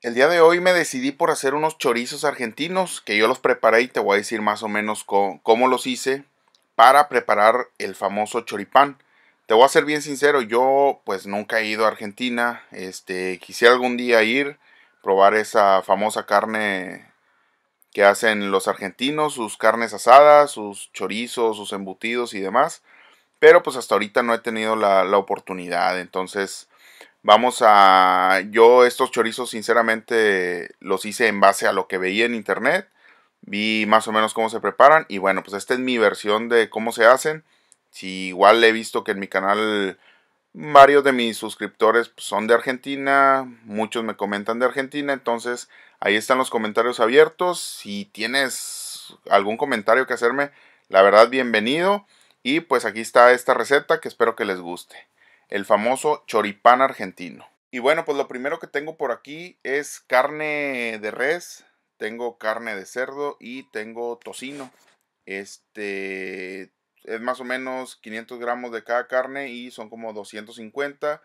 El día de hoy me decidí por hacer unos chorizos argentinos que yo los preparé y te voy a decir más o menos cómo, los hice para preparar el famoso choripán. Te voy a ser bien sincero, yo pues nunca he ido a Argentina, este, quisiera algún día ir, probar esa famosa carne que hacen los argentinos, sus carnes asadas, sus chorizos, sus embutidos y demás, pero pues hasta ahorita no he tenido la, la oportunidad, entonces Vamos a... Yo estos chorizos sinceramente los hice en base a lo que veía en internet. Vi más o menos cómo se preparan. Y bueno, pues esta es mi versión de cómo se hacen. Si igual he visto que en mi canal varios de mis suscriptores pues, son de Argentina, muchos me comentan de Argentina, entonces ahí están los comentarios abiertos. Si tienes algún comentario que hacerme, la verdad bienvenido. Y pues aquí está esta receta que espero que les guste el famoso choripán argentino. Y bueno, pues lo primero que tengo por aquí es carne de res, tengo carne de cerdo y tengo tocino. Este es más o menos 500 gramos de cada carne y son como 250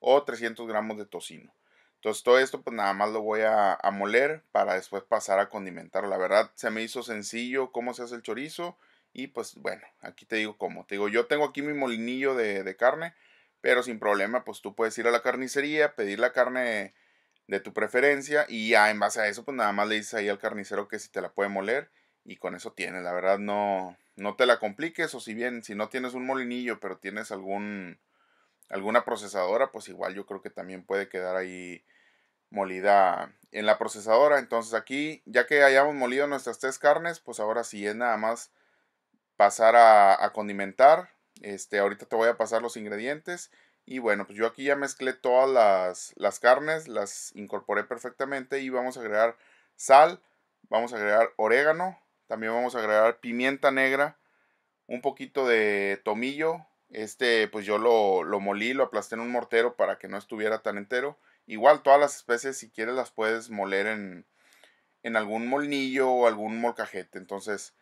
o 300 gramos de tocino. Entonces todo esto pues nada más lo voy a, moler para después pasar a condimentar. La verdad se me hizo sencillo cómo se hace el chorizo y pues bueno, aquí te digo cómo. Te digo, yo tengo aquí mi molinillo de, de carne. Pero sin problema, pues tú puedes ir a la carnicería, pedir la carne de tu preferencia y ya en base a eso, pues nada más le dices ahí al carnicero que si te la puede moler y con eso tienes. La verdad no, no te la compliques o si bien, si no tienes un molinillo, pero tienes algún, alguna procesadora, pues igual yo creo que también puede quedar ahí molida en la procesadora. Entonces aquí, ya que hayamos molido nuestras tres carnes, pues ahora sí es nada más pasar a, a condimentar este, ahorita te voy a pasar los ingredientes. Y bueno, pues yo aquí ya mezclé todas las, carnes, las incorporé perfectamente y vamos a agregar sal, vamos a agregar orégano, también vamos a agregar pimienta negra, un poquito de tomillo. Este pues yo lo, lo molí, lo aplasté en un mortero para que no estuviera tan entero. Igual todas las especies si quieres las puedes moler en, en algún molnillo o algún molcajete. Entonces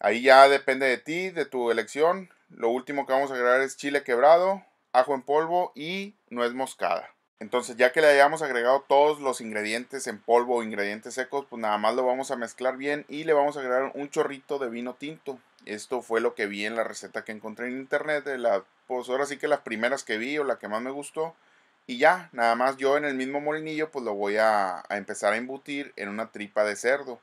ahí ya depende de ti, de tu elección. Lo último que vamos a agregar es chile quebrado, ajo en polvo y nuez moscada. Entonces ya que le hayamos agregado todos los ingredientes en polvo o ingredientes secos, pues nada más lo vamos a mezclar bien y le vamos a agregar un chorrito de vino tinto. Esto fue lo que vi en la receta que encontré en internet, de la, pues ahora sí que las primeras que vi o la que más me gustó. Y ya, nada más yo en el mismo molinillo pues lo voy a empezar a embutir en una tripa de cerdo.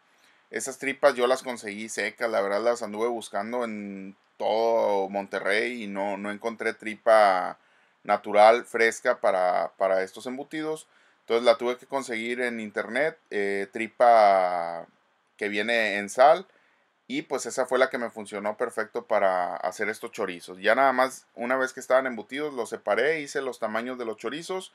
Esas tripas yo las conseguí secas, la verdad las anduve buscando en todo Monterrey y no, no encontré tripa natural, fresca para, estos embutidos. Entonces la tuve que conseguir en internet, eh, tripa que viene en sal. Y pues esa fue la que me funcionó perfecto para hacer estos chorizos. Ya nada más, una vez que estaban embutidos, los separé, hice los tamaños de los chorizos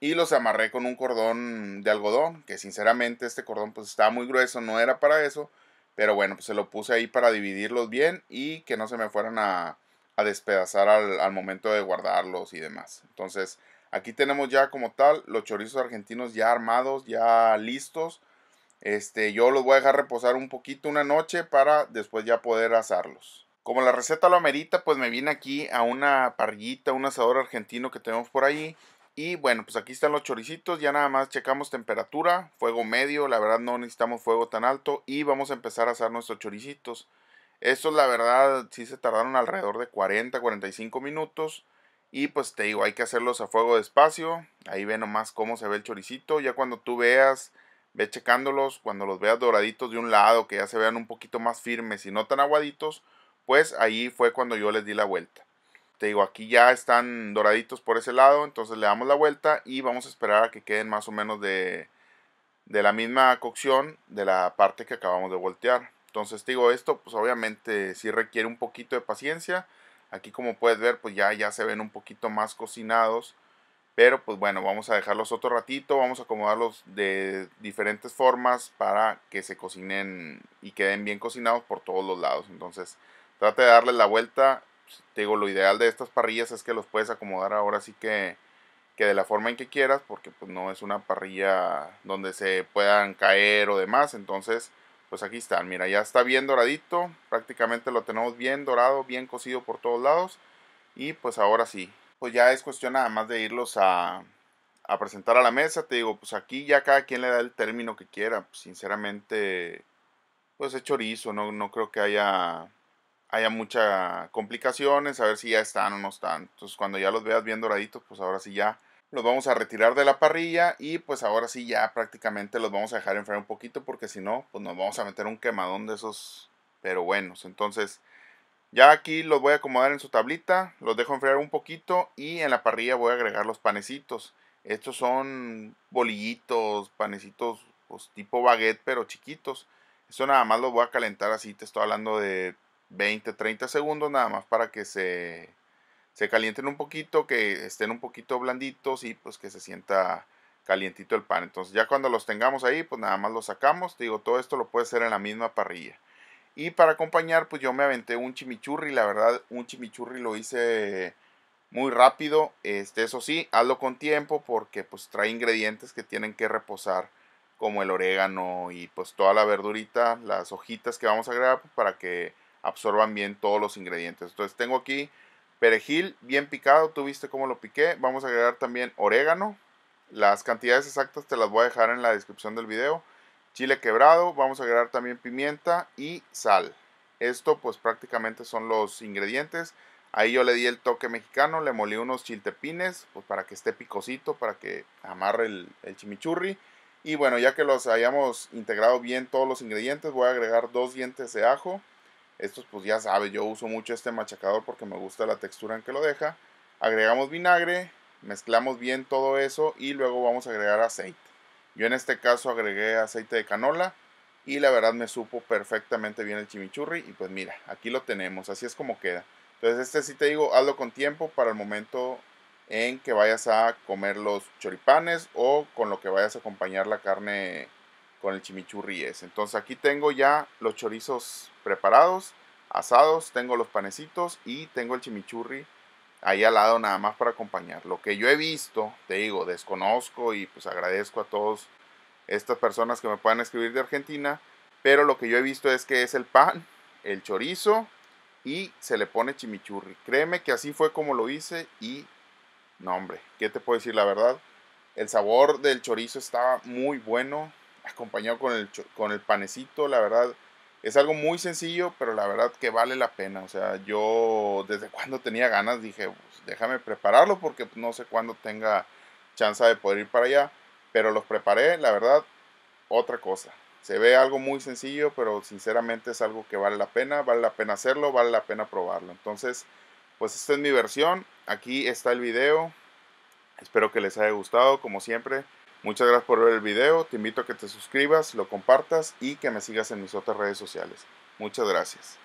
y los amarré con un cordón de algodón, que sinceramente este cordón pues estaba muy grueso, no era para eso, pero bueno, pues se lo puse ahí para dividirlos bien y que no se me fueran a, despedazar al, momento de guardarlos y demás. Entonces, aquí tenemos ya como tal los chorizos argentinos ya armados, ya listos. Este, yo los voy a dejar reposar un poquito una noche para después ya poder asarlos. Como la receta lo amerita, pues me vine aquí a una parrillita, un asador argentino que tenemos por ahí y bueno, pues aquí están los choricitos, ya nada más checamos temperatura, fuego medio, la verdad no necesitamos fuego tan alto y vamos a empezar a hacer nuestros choricitos. Estos la verdad sí se tardaron alrededor de 40, 45 minutos y pues te digo, hay que hacerlos a fuego despacio. Ahí ve nomás cómo se ve el choricito, ya cuando tú veas, ve checándolos, cuando los veas doraditos de un lado, que ya se vean un poquito más firmes y no tan aguaditos, pues ahí fue cuando yo les di la vuelta. Te digo, aquí ya están doraditos por ese lado, entonces le damos la vuelta y vamos a esperar a que queden más o menos de, la misma cocción de la parte que acabamos de voltear. Entonces te digo, esto pues obviamente sí requiere un poquito de paciencia. Aquí como puedes ver pues ya, ya se ven un poquito más cocinados. Pero pues bueno, vamos a dejarlos otro ratito, vamos a acomodarlos de diferentes formas para que se cocinen y queden bien cocinados por todos los lados. Entonces trate de darles la vuelta te digo, lo ideal de estas parrillas es que los puedes acomodar ahora sí que, que de la forma en que quieras, porque pues no es una parrilla donde se puedan caer o demás, entonces pues aquí están, mira, ya está bien doradito, prácticamente lo tenemos bien dorado, bien cocido por todos lados, y pues ahora sí, pues ya es cuestión nada más de irlos a, a presentar a la mesa, te digo, pues aquí ya cada quien le da el término que quiera, sinceramente, pues es chorizo, no, no creo que haya haya muchas complicaciones, a ver si ya están o no están. Entonces cuando ya los veas bien doraditos, pues ahora sí ya los vamos a retirar de la parrilla y pues ahora sí ya prácticamente los vamos a dejar enfriar un poquito porque si no, pues nos vamos a meter un quemadón de esos, pero buenos. Entonces ya aquí los voy a acomodar en su tablita, los dejo enfriar un poquito y en la parrilla voy a agregar los panecitos. Estos son bolillitos, panecitos pues, tipo baguette pero chiquitos. Esto nada más los voy a calentar así, te estoy hablando de 20, 30 segundos nada más para que se, se calienten un poquito, que estén un poquito blanditos y pues que se sienta calientito el pan. Entonces ya cuando los tengamos ahí, pues nada más los sacamos. Te digo, todo esto lo puedes hacer en la misma parrilla. Y para acompañar, pues yo me aventé un chimichurri. La verdad, un chimichurri lo hice muy rápido. Este, eso sí, hazlo con tiempo porque pues trae ingredientes que tienen que reposar como el orégano y pues toda la verdurita, las hojitas que vamos a agregar pues, para que absorban bien todos los ingredientes. Entonces tengo aquí perejil bien picado, tú viste cómo lo piqué. Vamos a agregar también orégano. Las cantidades exactas te las voy a dejar en la descripción del video. Chile quebrado, vamos a agregar también pimienta y sal. Esto pues prácticamente son los ingredientes. Ahí yo le di el toque mexicano, le molí unos chiltepines pues para que esté picosito, para que amarre el, el chimichurri. Y bueno, ya que los hayamos integrado bien todos los ingredientes, voy a agregar dos dientes de ajo. Estos pues ya sabes, yo uso mucho este machacador porque me gusta la textura en que lo deja. Agregamos vinagre, mezclamos bien todo eso y luego vamos a agregar aceite. Yo en este caso agregué aceite de canola y la verdad me supo perfectamente bien el chimichurri y pues mira, aquí lo tenemos, así es como queda. Entonces este sí te digo, hazlo con tiempo para el momento en que vayas a comer los choripanes o con lo que vayas a acompañar la carne con el chimichurri es Entonces aquí tengo ya los chorizos preparados, asados, tengo los panecitos y tengo el chimichurri ahí al lado nada más para acompañar. Lo que yo he visto, te digo, desconozco y pues agradezco a todos estas personas que me puedan escribir de Argentina, pero lo que yo he visto es que es el pan, el chorizo y se le pone chimichurri. Créeme que así fue como lo hice y no hombre, ¿qué te puedo decir la verdad? El sabor del chorizo estaba muy bueno, acompañado con el, con el panecito, la verdad, es algo muy sencillo, pero la verdad que vale la pena. O sea, yo desde cuando tenía ganas dije, pues, déjame prepararlo porque pues, no sé cuándo tenga chance de poder ir para allá. Pero los preparé, la verdad, otra cosa. Se ve algo muy sencillo, pero sinceramente es algo que vale la pena, vale la pena hacerlo, vale la pena probarlo. Entonces, pues esta es mi versión. Aquí está el video. Espero que les haya gustado, como siempre. Muchas gracias por ver el video, te invito a que te suscribas, lo compartas y que me sigas en mis otras redes sociales. Muchas gracias.